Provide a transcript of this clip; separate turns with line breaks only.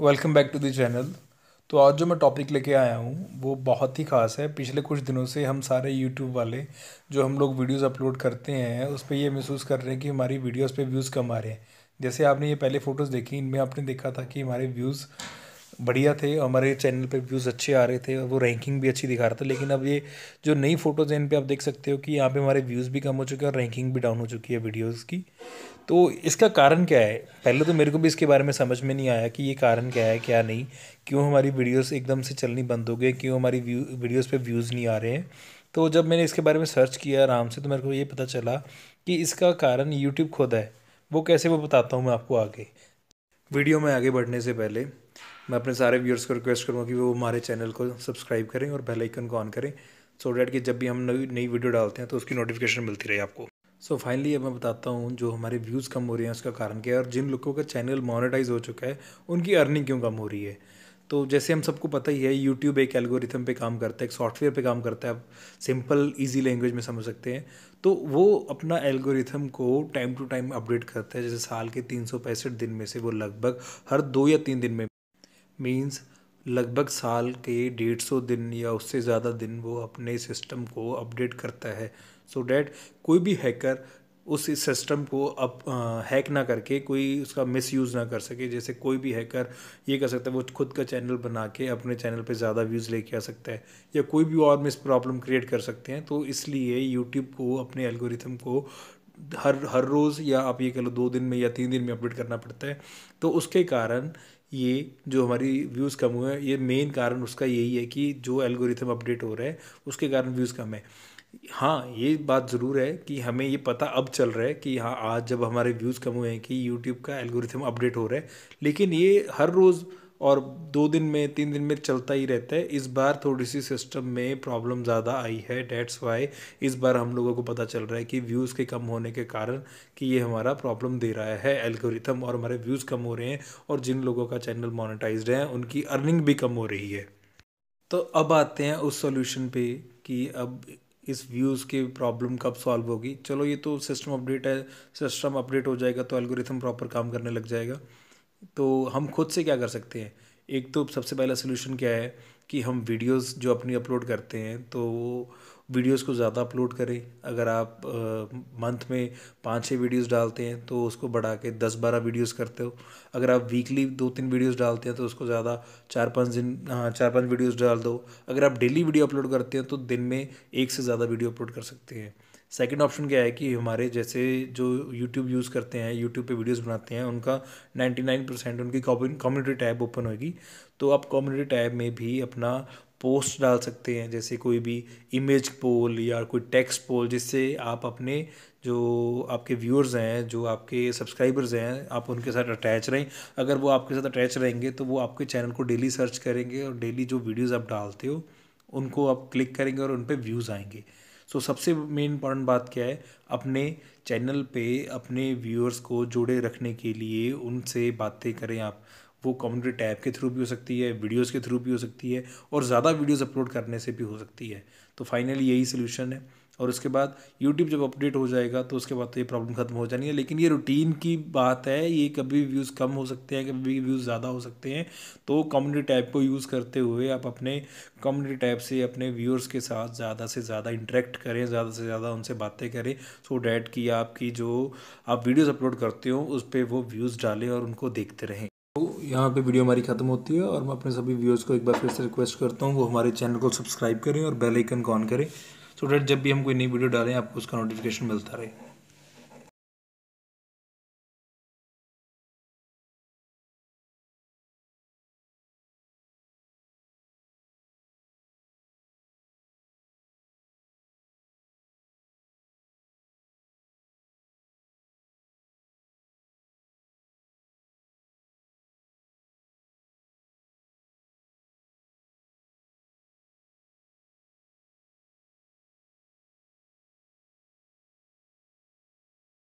welcome back to the channel तो आज जो मैं टॉपिक लेके आया हूँ वो बहुत ही ख़ास है पिछले कुछ दिनों से हम सारे यूट्यूब वाले जो हम लोग वीडियोस अपलोड करते हैं उस पर ये महसूस कर रहे हैं कि हमारी वीडियोस पे व्यूज़ कम आ रहे हैं जैसे आपने ये पहले फ़ोटोज़ देखी इनमें आपने देखा था कि हमारे व्यूज़ बढ़िया थे और हमारे चैनल पे व्यूज़ अच्छे आ रहे थे और वो रैंकिंग भी अच्छी दिखा रहा था लेकिन अब ये जो नई फ़ोटोज़ हैं इन पर आप देख सकते हो कि यहाँ पे हमारे व्यूज़ भी कम हो चुके हैं और रैंकिंग भी डाउन हो चुकी है वीडियोज़ की तो इसका कारण क्या है पहले तो मेरे को भी इसके बारे में समझ में नहीं आया कि ये कारण क्या है क्या नहीं क्यों हमारी वीडियोज़ एकदम से चलनी बंद हो गई क्यों हमारी व्यू वीडियोज़ व्यूज़ नहीं आ रहे हैं तो जब मैंने इसके बारे में सर्च किया आराम से तो मेरे को ये पता चला कि इसका कारण यूट्यूब खुद है वो कैसे वो बताता हूँ मैं आपको आगे वीडियो में आगे बढ़ने से पहले मैं अपने सारे व्यूअर्स को रिक्वेस्ट करूँगा कि वो हमारे चैनल को सब्सक्राइब करें और बेल आइकन को ऑन करें सो डैट कि जब भी हम नई नई वीडियो डालते हैं तो उसकी नोटिफिकेशन मिलती रहे आपको सो so फाइनली अब मैं बताता हूँ जो हमारे व्यूज़ कम हो रहे हैं उसका कारण क्या है और जिन लोगों का चैनल मोनेटाइज हो चुका है उनकी अर्निंग क्यों कम हो रही है तो जैसे हम सबको पता ही है यूट्यूब एक एल्गोरिथम पे काम करता है एक सॉफ्टवेयर पे काम करता है आप सिंपल इजी लैंग्वेज में समझ सकते हैं तो वो अपना एल्गोरिथम को टाइम टू टाइम अपडेट करता है जैसे साल के तीन दिन में से वो लगभग हर दो या तीन दिन में मीन्स लगभग साल के डेढ़ सौ दिन या उससे ज़्यादा दिन वो अपने सिस्टम को अपडेट करता है सो so डैट कोई भी हैकर उस सिस्टम को अब हैक ना करके कोई उसका मिस यूज़ ना कर सके जैसे कोई भी हैकर ये कर सकता है वो खुद का चैनल बना के अपने चैनल पे ज़्यादा व्यूज़ लेके आ सकता है या कोई भी और मिस प्रॉब्लम क्रिएट कर सकते हैं तो इसलिए यूट्यूब को अपने एल्गोरिथम को हर हर रोज़ या आप ये कह लो दो दिन में या तीन दिन में अपडेट करना पड़ता है तो उसके कारण ये जो हमारी व्यूज़ कम हुए हैं ये मेन कारण उसका यही है कि जो एल्गोरिथम अपडेट हो रहा है उसके कारण व्यूज़ कम है हाँ ये बात ज़रूर है कि हमें ये पता अब चल रहा है कि हाँ आज जब हमारे व्यूज़ कम हुए हैं कि यूट्यूब का एल्गोरिथम अपडेट हो रहा है लेकिन ये हर रोज़ और दो दिन में तीन दिन में चलता ही रहता है इस बार थोड़ी सी सिस्टम में प्रॉब्लम ज़्यादा आई है डेट्स वाई इस बार हम लोगों को पता चल रहा है कि व्यूज़ के कम होने के कारण कि ये हमारा प्रॉब्लम दे रहा है एल्गोरिथम और हमारे व्यूज़ कम हो रहे हैं और जिन लोगों का चैनल मोनिटाइज है उनकी अर्निंग भी कम हो रही है तो अब आते हैं उस सोल्यूशन पे कि अब इस व्यूज़ की प्रॉब्लम कब सॉल्व होगी चलो ये तो सिस्टम अपडेट है सिस्टम अपडेट हो जाएगा तो एल्गोरिथम प्रॉपर काम करने लग जाएगा तो हम खुद से क्या कर सकते हैं एक तो सबसे पहला सोल्यूशन क्या है कि हम वीडियोस जो अपनी अपलोड करते हैं तो वीडियोस को ज़्यादा अपलोड करें अगर आप मंथ में पाँच छः वीडियोस डालते हैं तो उसको बढ़ा के दस बारह वीडियोस करते हो अगर आप वीकली दो तीन वीडियोस डालते हैं तो उसको ज़्यादा चार पाँच दिन हाँ चार पाँच वीडियोस डाल दो अगर आप डेली वीडियो अपलोड करते हैं तो दिन में एक से ज़्यादा वीडियो अपलोड कर सकते हैं सेकेंड ऑप्शन क्या है कि हमारे जैसे जो यूट्यूब यूज़ करते हैं यूट्यूब पे वीडियोस बनाते हैं उनका नाइन परसेंट उनकी कम्युनिटी टैब ओपन होगी तो आप कम्युनिटी टैब में भी अपना पोस्ट डाल सकते हैं जैसे कोई भी इमेज पोल या कोई टेक्स्ट पोल जिससे आप अपने जो आपके व्यूअर्स हैं जो आपके सब्सक्राइबर्स हैं आप उनके साथ अटैच रहें अगर वो आपके साथ अटैच रहेंगे तो वो आपके चैनल को डेली सर्च करेंगे और डेली जो वीडियोज़ आप डालते हो उनको आप क्लिक करेंगे और उन पर व्यूज़ आएंगे सो so, सबसे मेन इंपॉर्टेंट बात क्या है अपने चैनल पे अपने व्यूअर्स को जुड़े रखने के लिए उनसे बातें करें आप वो कम्युनिटी टैब के थ्रू भी हो सकती है वीडियोस के थ्रू भी हो सकती है और ज़्यादा वीडियोस अपलोड करने से भी हो सकती है तो फाइनली यही सोल्यूशन है और उसके बाद यूट्यूब जब अपडेट हो जाएगा तो उसके बाद तो ये प्रॉब्लम ख़त्म हो जानी है लेकिन ये रूटीन की बात है ये कभी व्यूज़ कम हो सकते हैं कभी व्यूज़ ज़्यादा हो सकते हैं तो कम्युनिटी टैब को यूज़ करते हुए आप अपने कम्युनिटी टैब से अपने व्यूअर्स के साथ ज़्यादा से ज़्यादा इंटरेक्ट करें ज़्यादा से ज़्यादा उनसे बातें करें सो डैट कि आपकी जो आप वीडियोज़ अपलोड करते हो उस पर वो व्यूज़ डालें और उनको देखते रहें तो यहाँ पे वीडियो हमारी ख़त्म होती है और मैं अपने सभी व्यूअर्स को एक बार फिर से रिक्वेस्ट करता हूँ वो हमारे चैनल को सब्सक्राइब करें और बेल आइकन को ऑन करें सो डेट जब भी हम कोई नई वीडियो डालें आपको उसका नोटिफिकेशन मिलता रहे